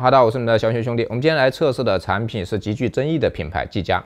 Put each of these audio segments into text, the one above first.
好的，我是你们的小雪兄弟。我们今天来测试的产品是极具争议的品牌——技嘉。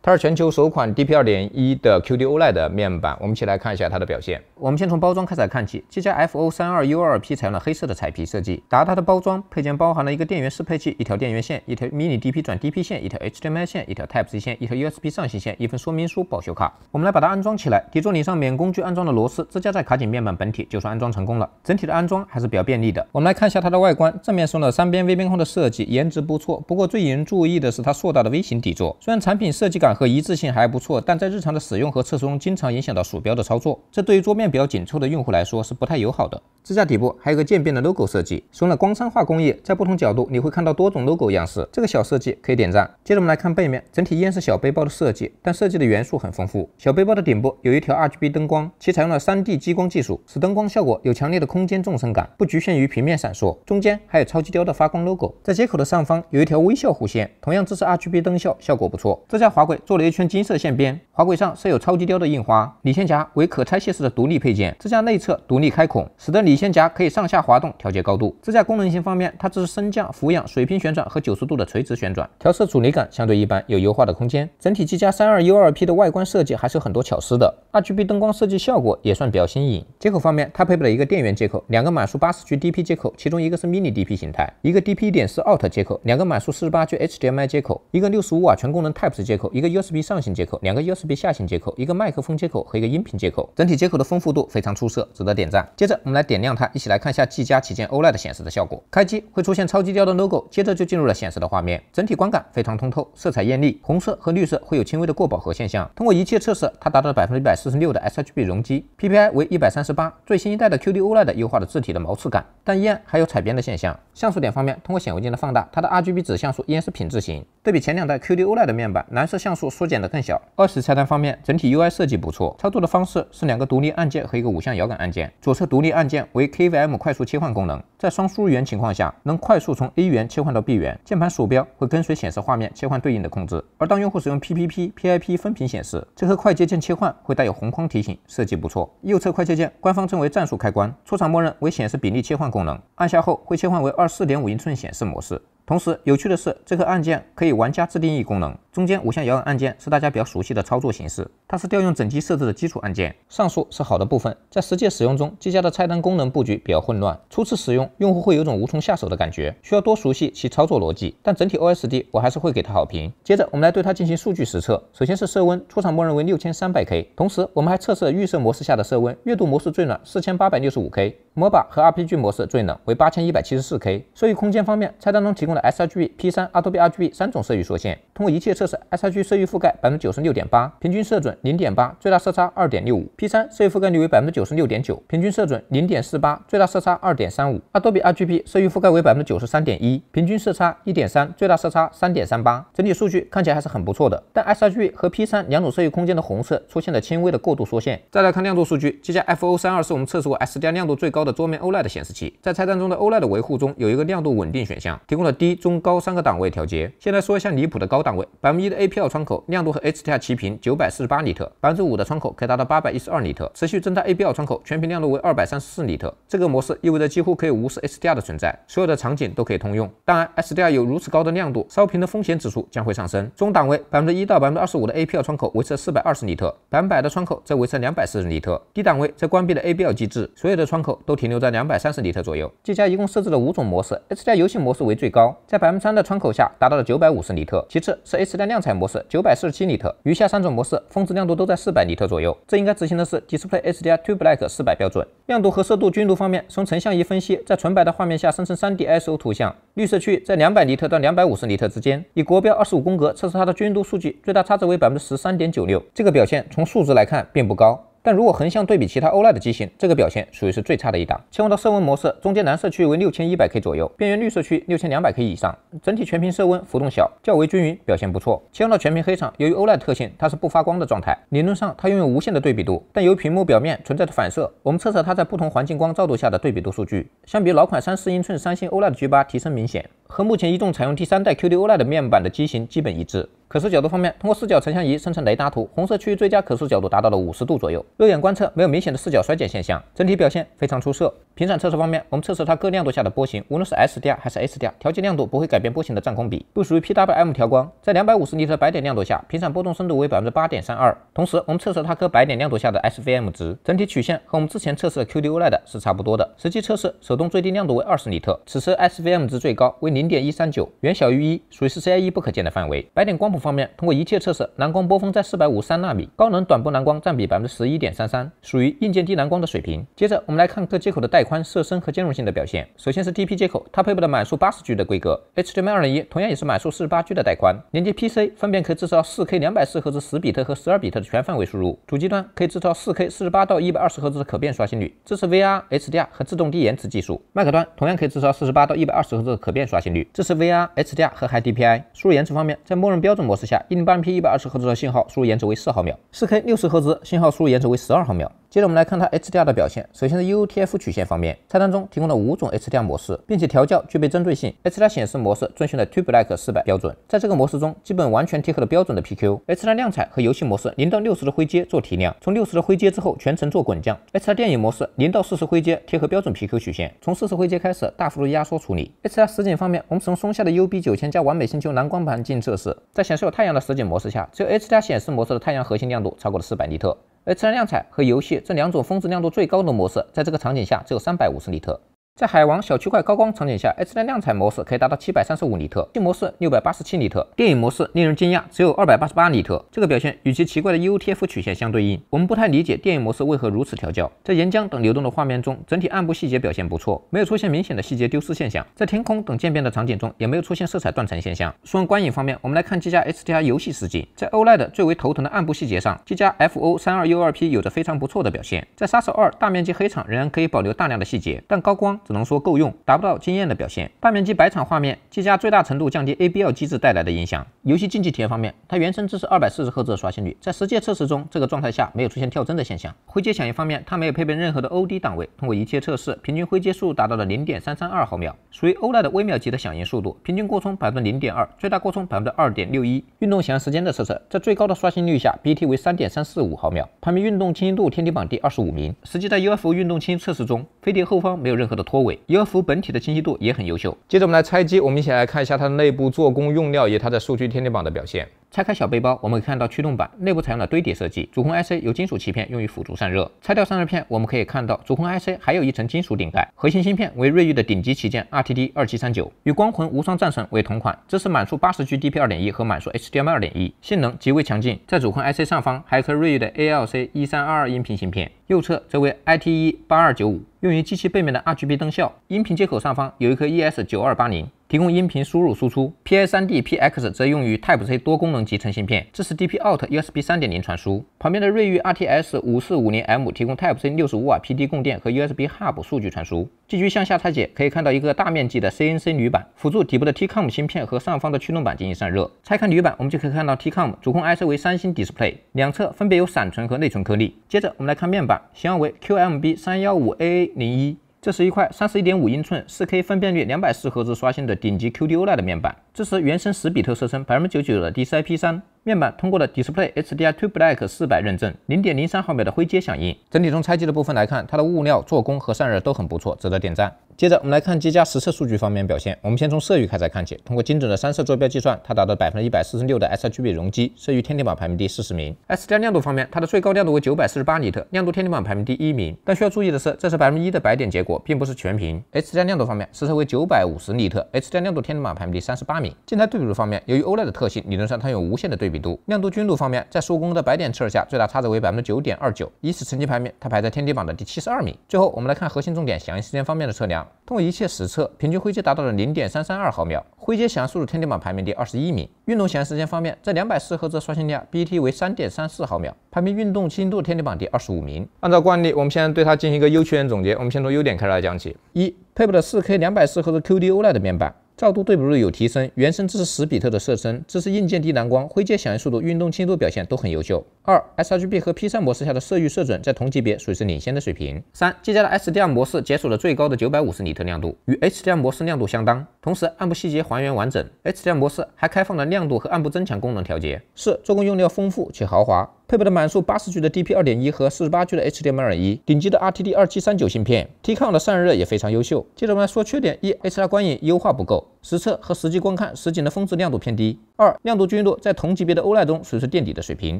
它是全球首款 DP 2.1的 QD-OLED 面板，我们一起来看一下它的表现。我们先从包装开始看起这家 FO32U2P 采用了黑色的彩皮设计。打开的包装配件包含了一个电源适配器、一条电源线、一条 Mini DP 转 DP 线、一条 HDMI 线、一条 Type-C 线、一条 USB 上行线、一份说明书、保修卡。我们来把它安装起来，底座里上免工具安装的螺丝，支架在卡紧面板本体就算安装成功了。整体的安装还是比较便利的。我们来看一下它的外观，正面用了三边微边框的设计，颜值不错。不过最引人注意的是它硕大的微型底座，虽然产品设计感。和一致性还不错，但在日常的使用和测试中，经常影响到鼠标的操作，这对于桌面比较紧凑的用户来说是不太友好的。支架底部还有个渐变的 logo 设计，使用了光栅化工艺，在不同角度你会看到多种 logo 样式，这个小设计可以点赞。接着我们来看背面，整体依然是小背包的设计，但设计的元素很丰富。小背包的顶部有一条 RGB 灯光，其采用了 3D 激光技术，使灯光效果有强烈的空间纵深感，不局限于平面闪烁。中间还有超级雕的发光 logo，在接口的上方有一条微笑弧线，同样支持 RGB 灯效，效果不错。支架滑轨。做了一圈金色线边，滑轨上设有超级雕的印花，理线夹为可拆卸式的独立配件，支架内侧独立开孔，使得理线夹可以上下滑动调节高度。支架功能性方面，它支持升降、俯仰、水平旋转和九十度的垂直旋转。调色阻尼感相对一般，有优化的空间。整体机嘉三二 U 二 P 的外观设计还是有很多巧思的，RGB 灯光设计效果也算比较新颖。接口方面，它配备了一个电源接口，两个满速八十 G DP 接口，其中一个是 Mini DP 形态，一个 DP 点四 Out 接口，两个满速四十八 G HDMI 接口，一个六十五瓦全功能 Type-C 接口，一个。USB 上行接口，两个 USB 下行接口，一个麦克风接口和一个音频接口，整体接口的丰富度非常出色，值得点赞。接着我们来点亮它，一起来看一下技嘉旗舰 o OLED 的显示的效果。开机会出现超级雕的 logo，接着就进入了显示的画面，整体观感非常通透，色彩艳丽，红色和绿色会有轻微的过饱和现象。通过仪器测试，它达到了百分之一百四十六的 s h b 容积，PPI 为一百三十八。最新一代的 QD OLED 优化了字体的毛刺感，但依然还有彩边的现象。像素点方面，通过显微镜的放大，它的 RGB 指像素依然是品质型。对比前两代 QD OLED 的面板，蓝色像素缩减的更小。二是菜单方面，整体 UI 设计不错，操作的方式是两个独立按键和一个五向摇杆按键。左侧独立按键为 KVM 快速切换功能，在双输入源情况下，能快速从 A 源切换到 B 源，键盘鼠标会跟随显示画面切换对应的控制。而当用户使用 P P P P I P 分屏显示，这颗快捷键切换会带有红框提醒，设计不错。右侧快捷键，官方称为战术开关，出厂默认为显示比例切换功能，按下后会切换为二四点五英寸显示模式。同时，有趣的是，这个按键可以玩家自定义功能。中间五项摇杆按键是大家比较熟悉的操作形式，它是调用整机设置的基础按键。上述是好的部分，在实际使用中，机嘉的菜单功能布局比较混乱，初次使用用户会有种无从下手的感觉，需要多熟悉其操作逻辑。但整体 OSD 我还是会给它好评。接着，我们来对它进行数据实测。首先是色温，出厂默认为六千三百 K，同时我们还测试了预设模式下的色温，月度模式最暖四千八百六十五 K。模 a 和 RPG 模式最冷为八千一百七十四 K。色域空间方面，菜单中提供了 sRGB、P3、Adobe RGB 三种色域缩限。通过仪器测试，sRGB 色域覆盖百分之九十六点八，平均色准零点八，最大色差二点六五。P3 色域覆盖率为百分之九十六点九，平均色准零点四八，最大色差二点三五。Adobe RGB 色域覆盖为百分之九十三点一，平均色差一点三，最大色差三点三八。整体数据看起来还是很不错的，但 sRGB 和 P3 两种色域空间的红色出现了轻微的过度缩限。再来看亮度数据，G9 FO32 是我们测试过 S 加亮度最高的。桌面 o OLED 的显示器，在菜单中的 o OLED 的维护中有一个亮度稳定选项，提供了低、中、高三个档位调节。先来说一下离谱的高档位，百分一的 A P L 窗口亮度和 H D R 齐平，九百四十八尼特；百分之五的窗口可以达到八百一十二尼特，持续增大 A P L 窗口，全屏亮度为二百三十四尼特。这个模式意味着几乎可以无视 H D R 的存在，所有的场景都可以通用。当然，H D R 有如此高的亮度，烧屏的风险指数将会上升。中档位，百分之一到百分之二十五的 A P L 窗口维持四百二十尼特，百分百的窗口则维持两百四十尼特。低档位在关闭的 A P L 机制，所有的窗口都。停留在两百三十尼特左右。技家一共设置了五种模式，H 加游戏模式为最高，在百分之三的窗口下达到了九百五十尼特。其次是 H 加亮彩模式，九百四十七尼特。余下三种模式峰值亮度都在四百尼特左右。这应该执行的是 d i s p l a y h d r u Black 四百标准。亮度和色度均度方面，从成像仪分析，在纯白的画面下生成 3D ISO 图像，绿色区在两百尼特到两百五十尼特之间。以国标二十五宫格测试它的均度数据，最大差值为百分之十三点九六。这个表现从数值来看并不高。但如果横向对比其他 o OLED 的机型，这个表现属于是最差的一档。切换到色温模式，中间蓝色区为六千一百 K 左右，边缘绿色区六千两百 K 以上，整体全屏色温浮动小，较为均匀，表现不错。切换到全屏黑场，由于 OLED 特性，它是不发光的状态，理论上它拥有无限的对比度，但由于屏幕表面存在的反射，我们测试它在不同环境光照度下的对比度数据，相比老款三四英寸三星 o l e 的 G8 提升明显，和目前一众采用第三代 QD OLED 面板的机型基本一致。可视角度方面，通过视角成像仪生成雷达图，红色区域最佳可视角度达到了五十度左右。肉眼观测没有明显的视角衰减现象，整体表现非常出色。屏闪测试方面，我们测试它各亮度下的波形，无论是 S d r 还是 SDR，调节亮度不会改变波形的占空比，不属于 PWM 调光。在两百五十尼特白点亮度下，屏闪波动深度为百分之八点三二。同时，我们测试它各白点亮度下的 S V M 值，整体曲线和我们之前测试的 Q D O l e d 是差不多的。实际测试，手动最低亮度为二十尼特，此时 S V M 值最高为零点一三九，远小于一，属于是 C I E 不可见的范围。白点光谱。方面，通过一切测试，蓝光波峰在四百五三纳米，高能短波蓝光占比百分之十一点三三，属于硬件低蓝光的水平。接着，我们来看各接口的带宽、色深和兼容性的表现。首先是 DP 接口，它配备了满速八十 G 的规格，HDMI 二点一同样也是满速四十八 G 的带宽，连接 PC 分别可以制造四 K 两百四赫兹十比特和十二比特的全范围输入，主机端可以制造四 K 四十八到一百二十赫兹的可变刷新率，支持 VR HDR 和自动低延迟技术，麦克端同样可以制造四十八到一百二十赫兹的可变刷新率，支持 VR HDR 和 High DPI。输入延迟方面，在默认标准。模式下一零八零 p 一百二十赫兹的信号输入延迟为4毫秒，4K 60赫兹信号输入延迟为12毫秒。接着我们来看它 HDR 的表现。首先是 UTF 曲线方面，菜单中提供了五种 HDR 模式，并且调校具备针对性。HDR 显示模式遵循了 TUV Black 400标准，在这个模式中基本完全贴合了标准的 PQ。HDR 亮彩和游戏模式，零到六十的灰阶做提亮，从六十的灰阶之后全程做滚降。HDR 电影模式，零到四十灰阶贴合标准 PQ 曲线，从四十灰阶开始大幅度压缩处理。HDR 实景方面，我们使用松下的 UB9000 加完美星球蓝光盘进行测试，在显示有太阳的实景模式下，只有 HDR 显示模式的太阳核心亮度超过了四百尼特。而自然亮彩和游戏这两种峰值亮度最高的模式，在这个场景下只有三百五十尼特。在海王小区块高光场景下，H 的亮彩模式可以达到七百三十五尼特，静模式六百八十七尼特，电影模式令人惊讶，只有二百八十八尼特。这个表现与其奇怪的 UTF 曲线相对应。我们不太理解电影模式为何如此调教。在岩浆等流动的画面中，整体暗部细节表现不错，没有出现明显的细节丢失现象。在天空等渐变的场景中，也没有出现色彩断层现象。说观影方面，我们来看机加 HDR 游戏实景。在 OLED 最为头疼的暗部细节上，机加 FO 三二 U2P 有着非常不错的表现。在杀手二大面积黑场仍然可以保留大量的细节，但高光。只能说够用，达不到惊艳的表现。大面积白场画面，技嘉最大程度降低 ABL 机制带来的影响。游戏竞技体验方面，它原生支持二百四十赫兹刷新率，在实际测试中，这个状态下没有出现跳帧的现象。灰阶响应方面，它没有配备任何的 O/D 档位，通过一切测试，平均灰阶数达到了零点三三二毫秒，属于欧耐的微秒级的响应速度。平均过充百分之零点二，最大过充百分之二点六一。运动响应时间的测试，在最高的刷新率下，B/T 为三点三四五毫秒，排名运动清晰度天梯榜第二十五名。实际在 UFO 运动清晰测试中，飞碟后方没有任何的拖。尾。U2 本体的清晰度也很优秀。接着我们来拆机，我们一起来看一下它的内部做工用料以及它在数据天地榜的表现。拆开小背包，我们看到驱动板内部采用了堆叠设计，主控 IC 由金属鳍片用于辅助散热。拆掉散热片，我们可以看到主控 IC 还有一层金属顶盖，核心芯片为瑞昱的顶级旗舰 RTD 二七三九，与光魂无双战神为同款，支持满速八十 G DP 二点一和满速 HDMI 二点一，性能极为强劲。在主控 IC 上方还有瑞昱的 ALC 一三二二音频芯片，右侧则为 ITE 八二九五。用于机器背面的 RGB 灯效，音频接口上方有一颗 ES 九二八零。提供音频输入输出，PA3D PX 则用于 Type-C 多功能集成芯片，支持 DP Out USB 三点零传输。旁边的瑞昱 RTS 五四五零 M 提供 Type-C 六十五瓦 PD 供电和 USB Hub 数据传输。继续向下拆解，可以看到一个大面积的 CNC 铝板，辅助底部的 TCOM 芯片和上方的驱动板进行散热。拆开铝板，我们就可以看到 TCOM 主控 IC 为三星 Display，两侧分别有闪存和内存颗粒。接着我们来看面板，型号为 QMB 三幺五 A 零一。这是一块三十一点五英寸、四 K 分辨率、两百四赫兹刷新的顶级 QD-OLED 面板，支持原生十比特色深、百分之九十九的 DCI-P3 面板，通过了 Display h d r t o Black 四百认证，零点零三毫秒的灰阶响应。整体从拆机的部分来看，它的物料、做工和散热都很不错，值得点赞。接着我们来看机加实测数据方面表现。我们先从色域开始看起，通过精准的三色坐标计算，它达到百分之一百四十六的 sRGB 容积，色域天地榜排名第四十名。s 加亮度方面，它的最高亮度为九百四十八尼特，亮度天地榜排名第一名。但需要注意的是，这是百分一的白点结果，并不是全屏。s 加亮度方面，实测为九百五十尼特，s 加亮度天地榜排名第三十八名。静态对比度方面，由于 OLED 的特性，理论上它有无限的对比度。亮度均度方面，在数宫的白点测试下，最大差值为百分之九点二九，以此成绩排名，它排在天地榜的第七十二名。最后我们来看核心重点响应时间方面的测量。通过一切实测，平均灰阶达到了零点三三二毫秒，灰阶响应速度天地榜排名第二十一名。运动响应时间方面，在两百四赫兹刷新率下，B T 为三点三四毫秒，排名运动清晰度天地榜第二十五名。按照惯例，我们先对它进行一个优缺点总结。我们先从优点开始来讲起：一、配备了四 K 两百四赫兹 Q D O L e d 面板。照度对比度有提升，原生支持十比特的色深，支持硬件低蓝光，灰阶响应速度，运动精度表现都很优秀。二，sRGB 和 P3 模式下的色域、色准在同级别属于是领先的水平。三技嘉的 HDR 模式解锁了最高的九百五十尼特亮度，与 HDR 模式亮度相当，同时暗部细节还原完整。HDR 模式还开放了亮度和暗部增强功能调节。四，做工用料丰富且豪华。配备的满速八十 G 的 DP 二点一和四十八 G 的 HDMI 二点一，顶级的 RTD 二七三九芯片，Tcon 的散热也非常优秀。接着我们来说缺点：一、HDR 观影优化不够，实测和实际观看实景的峰值亮度偏低；二、亮度均匀度在同级别的 OLED 中属于是垫底的水平；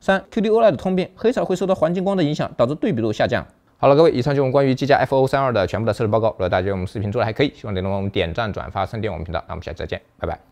三、QD-OLED 的通病，黑彩会受到环境光的影响，导致对比度下降。好了，各位，以上就是关于机嘉 FO 三二的全部的测试报告。如果大家觉得我们视频做的还可以，希望点帮我们点赞、转发、三点我们频道。那我们下次再见，拜拜。